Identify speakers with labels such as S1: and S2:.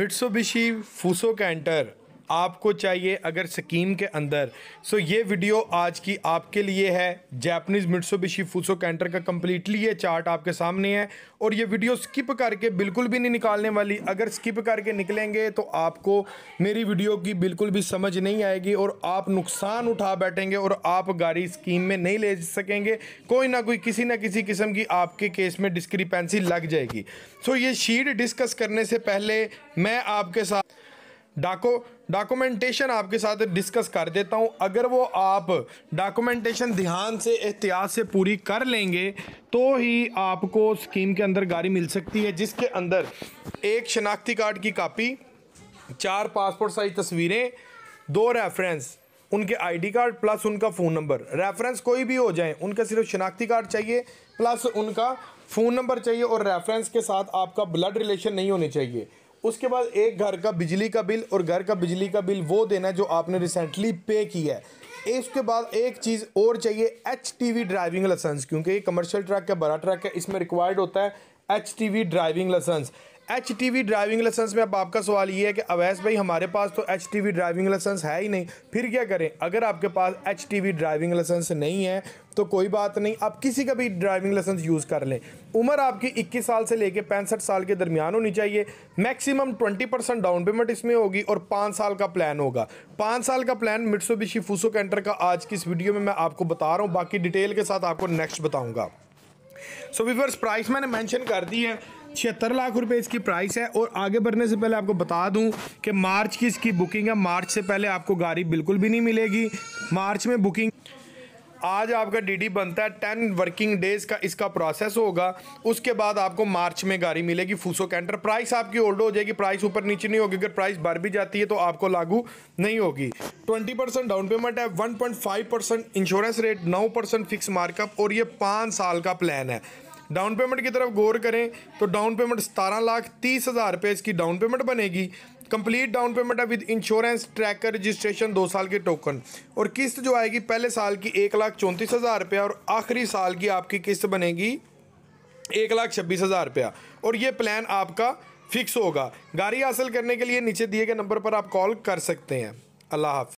S1: मिट्सोबिशी Fuso canter आपको चाहिए अगर स्कीम के अंदर सो ये वीडियो आज की आपके लिए है जैपनीज़ मिट्सोबिशी फूसो कैंटर का कम्प्लीटली ये चार्ट आपके सामने है और ये वीडियो स्किप करके बिल्कुल भी नहीं निकालने वाली अगर स्किप करके निकलेंगे तो आपको मेरी वीडियो की बिल्कुल भी समझ नहीं आएगी और आप नुकसान उठा बैठेंगे और आप गाड़ी स्कीम में नहीं ले सकेंगे कोई ना कोई किसी ना किसी किस्म की आपके केस में डिस्क्रिपेंसी लग जाएगी सो ये शीट डिस्कस करने से पहले मैं आपके साथ डाको डॉक्यूमेंटेशन आपके साथ डिस्कस कर देता हूँ अगर वो आप डॉक्यूमेंटेशन ध्यान से एहतियात से पूरी कर लेंगे तो ही आपको स्कीम के अंदर गाड़ी मिल सकती है जिसके अंदर एक शनाख्ती कार्ड की कापी चार पासपोर्ट साइज तस्वीरें दो रेफरेंस उनके आईडी कार्ड प्लस उनका फ़ोन नंबर रेफरेंस कोई भी हो जाए उनका सिर्फ शनाख्ती कार्ड चाहिए प्लस उनका फ़ोन नंबर चाहिए और रेफरेंस के साथ आपका ब्लड रिलेशन नहीं होने चाहिए उसके बाद एक घर का बिजली का बिल और घर का बिजली का बिल वो देना जो आपने रिसेंटली पे किया है इसके बाद एक चीज़ और चाहिए एच ड्राइविंग लाइसेंस क्योंकि ये कमर्शियल ट्रक है बड़ा ट्रक है इसमें रिक्वायर्ड होता है H driving licence H T V driving licence में अब आपका सवाल ये है कि अवैस भाई हमारे पास तो H T V driving licence है ही नहीं फिर क्या करें अगर आपके पास H T V driving licence नहीं है तो कोई बात नहीं आप किसी का भी ड्राइविंग लाइसेंस यूज़ कर लें उम्र आपकी 21 साल से लेकर पैंसठ साल के दरमियान होनी चाहिए मैक्सिमम 20 परसेंट डाउन पेमेंट इसमें होगी और पाँच साल का प्लान होगा पाँच साल का प्लान मिट्सो बिशी फूसो कैंटर का आज की इस वीडियो में मैं आपको बता रहा हूँ बाकी डिटेल के साथ आपको नेक्स्ट बताऊँगा सो विवर्स प्राइस मैंने मेंशन कर दी है छिहत्तर लाख रुपए इसकी प्राइस है और आगे बढ़ने से पहले आपको बता दूं कि मार्च की इसकी बुकिंग है मार्च से पहले आपको गाड़ी बिल्कुल भी नहीं मिलेगी मार्च में बुकिंग आज आपका डीडी बनता है टेन वर्किंग डेज का इसका प्रोसेस होगा उसके बाद आपको मार्च में गाड़ी मिलेगी फूसो कैंटर प्राइस आपकी ओल्ड हो जाएगी प्राइस ऊपर नीचे नहीं होगी अगर प्राइस बढ़ भी जाती है तो आपको लागू नहीं होगी ट्वेंटी परसेंट डाउन पेमेंट है one point five percent insurance rate नौ परसेंट फिक्स मार्कअप और ये पाँच साल का प्लान है डाउन पेमेंट की तरफ गौर करें तो डाउन पेमेंट सतारह लाख तीस हज़ार रुपये इसकी डाउन पेमेंट बनेगी कंप्लीट डाउन पेमेंट है विद इंश्योरेंस ट्रैकर रजिस्ट्रेशन दो साल के टोकन और किस्त जो आएगी पहले साल की एक लाख चौंतीस हज़ार रुपया और आखिरी साल की आपकी किस्त बनेगी एक लाख छब्बीस हज़ार रुपया और ये प्लान आपका फिक्स होगा गाड़ी हासिल करने के लिए नीचे दिए गए नंबर पर आप कॉल कर सकते हैं अल्लाह हाफ